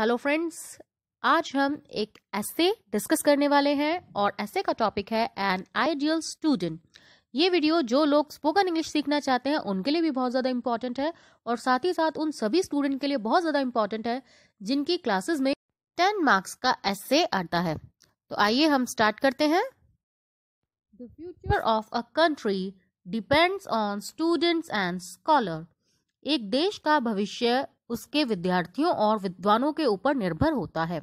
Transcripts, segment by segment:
Hello friends आज हम एक ऐसे डिस्कस करने वाले हैं और ऐसे का टॉपिक है एन आइडियल स्टूडेंट ये वीडियो जो लोग स्पोकन इंग्लिश सीखना चाहते हैं उनके लिए भी बहुत ज़्यादा इम्पॉर्टेंट है और साथ ही साथ उन सभी स्टूडेंट के लिए बहुत ज़्यादा इम्पोर्टेंट है जिनकी क्लासेस में टेन मार्क्स का ऐसे आता है तो आइए हम स्टार्ट करते हैं the future of a country depends on students and scholar एक देश का भविष्य उसके विद्यार्थियों और विद्वानों के ऊपर निर्भर होता है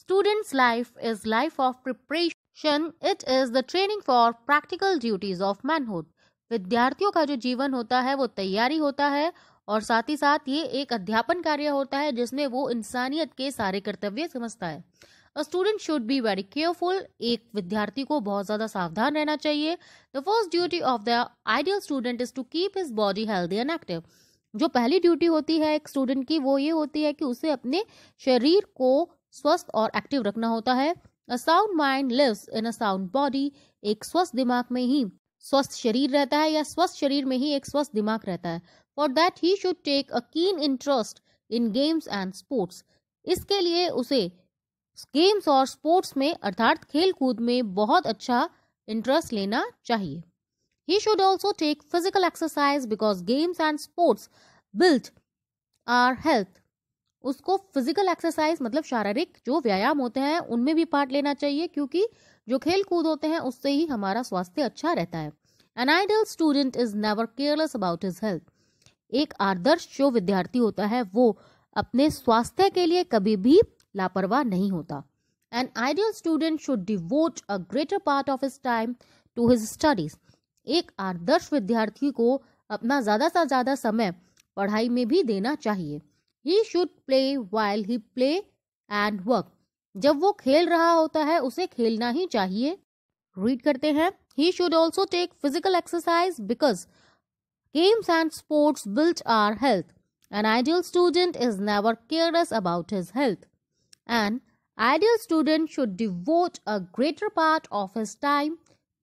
students life is life of preparation it is the training for practical duties of manhood विद्यार्थियों का जो जीवन होता है वो तैयारी होता है और साथ ही साथ ये एक अध्यापन कार्य होता है जिसमें वो इंसानियत के सारे कर्तव्य समझता है a student should be very careful एक विद्यार्थी को बहुत ज्यादा सावधान रहना चाहिए the first duty of the ideal student is to keep his body healthy and active जो पहली ड्यूटी होती है एक स्टूडेंट की वो ये होती है कि उसे अपने शरीर को स्वस्थ और एक्टिव रखना होता है a sound mind lives in a sound body एक स्वस्थ दिमाग में ही स्वस्थ शरीर रहता है या स्वस्थ शरीर में ही एक स्वस्थ दिमाग रहता है for that he should take a keen interest in games and sports इसके लिए उसे गेम्स और स्पोर्ट्स में अर्थात खेल कूद में बहुत अच्छा इंटरेस्ट लेना चाहिए He should also take physical exercise because games and sports build our health. उसको फिजिकल एक्सरसाइज मतलब शारीरिक जो व्यायाम होते हैं उनमें भी पार्ट लेना चाहिए क्योंकि जो खेल कूद होते हैं उससे ही हमारा स्वास्थ्य अच्छा रहता है an ideal student is never careless about his health एक आदर्श जो विद्यार्थी होता है वो अपने स्वास्थ्य के लिए कभी भी लापरवाह नहीं होता an ideal student should devote a greater part of his time to his studies एक आदर्श विद्यार्थी को अपना ज्यादा से ज्यादा समय पढ़ाई में भी देना चाहिए he should play while he play and work जब वो खेल रहा होता है उसे खेलना ही चाहिए रीड करते हैं he should also take physical exercise because games and sports build our health an ideal student is never careless about his health and ideal student should devote a greater part of his time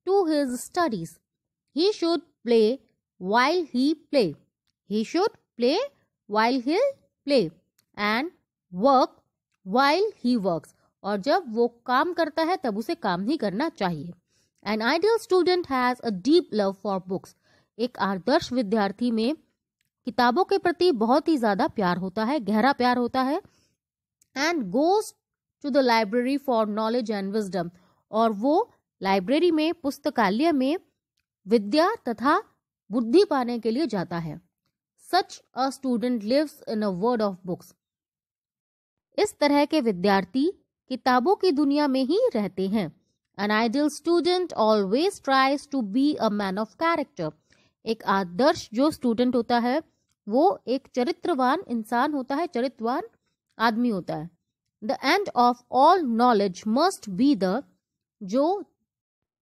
to his studies He should play while he play. He should play while he play. And work while he works. और जब वो काम करता है तब उसे काम ही करना चाहिए an ideal student has a deep love for books एक आदर्श विद्यार्थी में किताबों के प्रति बहुत ही ज़्यादा प्यार होता है गहरा प्यार होता है and goes to the library for knowledge and wisdom और वो लाइब्रेरी में पुस्तकालय में विद्या तथा बुद्धि पाने के लिए जाता है such a student lives in a world of books इस तरह के विद्यार्थी किताबों की दुनिया में ही रहते हैं an ideal student always tries to be a man of character एक आदर्श जो स्टूडेंट होता है वो एक चरित्रवान इंसान होता है चरित्रवान आदमी होता है the end of all knowledge must be the जो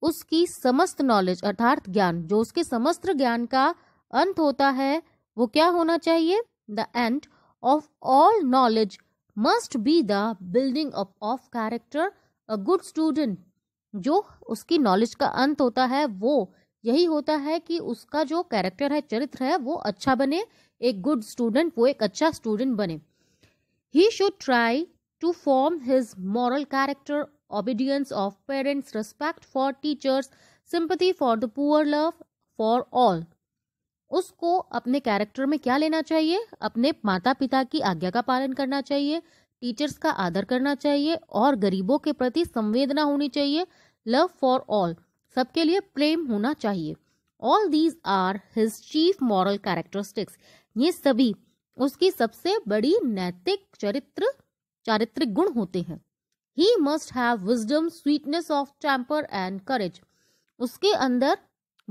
उसकी समस्त नॉलेज अर्थात ज्ञान जो उसके समस्त ज्ञान का अंत होता है वो क्या होना चाहिए the end of all knowledge must be the building up of character a good student जो उसकी नॉलेज का अंत होता है वो यही होता है कि उसका जो कैरेक्टर है चरित्र है वो अच्छा बने एक गुड स्टूडेंट वो एक अच्छा स्टूडेंट बने he should try to form his moral character obedience of parents, respect for teachers, sympathy for the poor, love for all. उसको अपने कैरेक्टर में क्या लेना चाहिए अपने माता पिता की आज्ञा का पालन करना चाहिए टीचर्स का आदर करना चाहिए और गरीबों के प्रति संवेदना होनी चाहिए लव फॉर ऑल सबके लिए प्रेम होना चाहिए all these are his chief moral characteristics ये सभी उसकी सबसे बड़ी नैतिक चरित्र चारित्रिक गुण होते हैं he must have wisdom sweetness of temper and courage उसके अंदर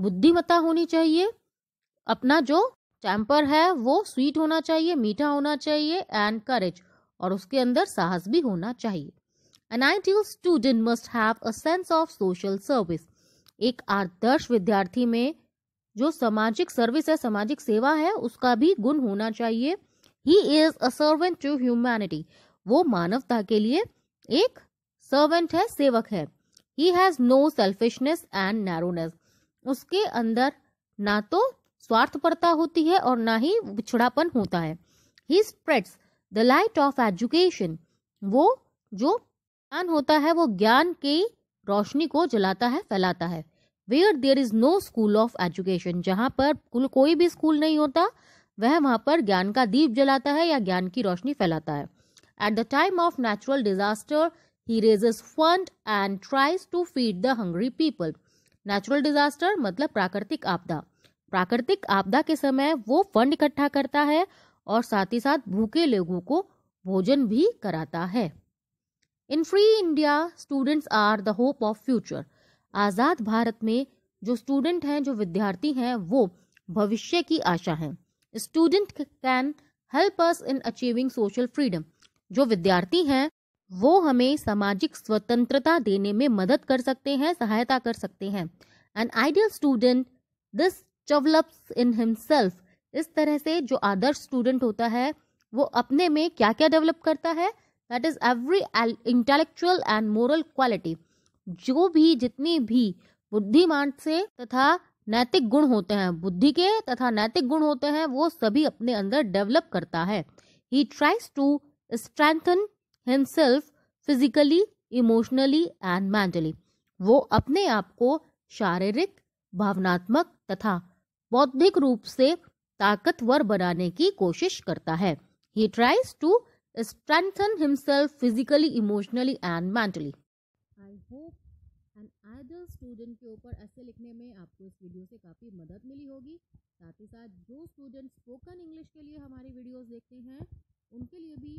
बुद्धिमत्ता होनी चाहिए अपना जो टेम्पर है वो स्वीट होना चाहिए मीठा होना चाहिए एंड करेज और उसके अंदर साहस भी होना चाहिए an ideal student must have a sense of social service एक आदर्श विद्यार्थी में जो सामाजिक सर्विस है सामाजिक सेवा है उसका भी गुण होना चाहिए he is a servant to humanity वो मानवता के लिए एक सर्वेंट है सेवक है he has no selfishness and narrowness उसके अंदर ना तो स्वार्थपरता होती है और ना ही बिछड़ापन होता है he spreads the light of education वो जो ज्ञान होता है वो ज्ञान की रोशनी को जलाता है फैलाता है where there is no school of education जहाँ पर कुल कोई भी स्कूल नहीं होता वह वहाँ पर ज्ञान का दीप जलाता है या ज्ञान की रोशनी फैलाता है At the time of natural disaster, he raises fund and tries to feed the hungry people. Natural disaster मतलब प्राकृतिक आपदा प्राकृतिक आपदा के समय वो फंड इकट्ठा करता है और साथ ही साथ भूखे लोगों को भोजन भी कराता है in free India students are the hope of future आज़ाद भारत में जो स्टूडेंट हैं जो विद्यार्थी हैं वो भविष्य की आशा हैं student can help us in achieving social freedom जो विद्यार्थी हैं वो हमें सामाजिक स्वतंत्रता देने में मदद कर सकते हैं सहायता कर सकते हैं an ideal student this develops in himself इस तरह से जो आदर्श स्टूडेंट होता है वो अपने में क्या क्या डेवलप करता है that is every intellectual and moral quality जो भी जितनी भी बुद्धिमान से तथा नैतिक गुण होते हैं बुद्धि के तथा नैतिक गुण होते हैं वो सभी अपने अंदर डेवलप करता है he tries to strengthen himself physically emotionally and mentally वो अपने आप को शारीरिक भावनात्मक तथा बौद्धिक रूप से ताकतवर बनाने की कोशिश करता है he tries to strengthen himself physically emotionally and mentally I hope an ideal student के ऊपर ऐसे लिखने में आपको इस वीडियो से काफ़ी मदद मिली होगी साथ ही साथ जो स्टूडेंट स्पोकन इंग्लिश के लिए हमारी वीडियोस देखते हैं उनके लिए भी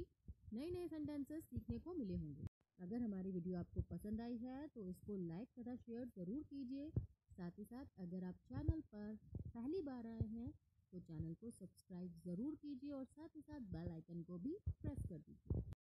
नए नए सेंटेंसेस सीखने को मिले होंगे अगर हमारी वीडियो आपको पसंद आई है तो इसको लाइक तथा शेयर ज़रूर कीजिए साथ ही साथ अगर आप चैनल पर पहली बार आए हैं तो चैनल को सब्सक्राइब ज़रूर कीजिए और साथ ही साथ बेल आइकन को भी प्रेस कर दीजिए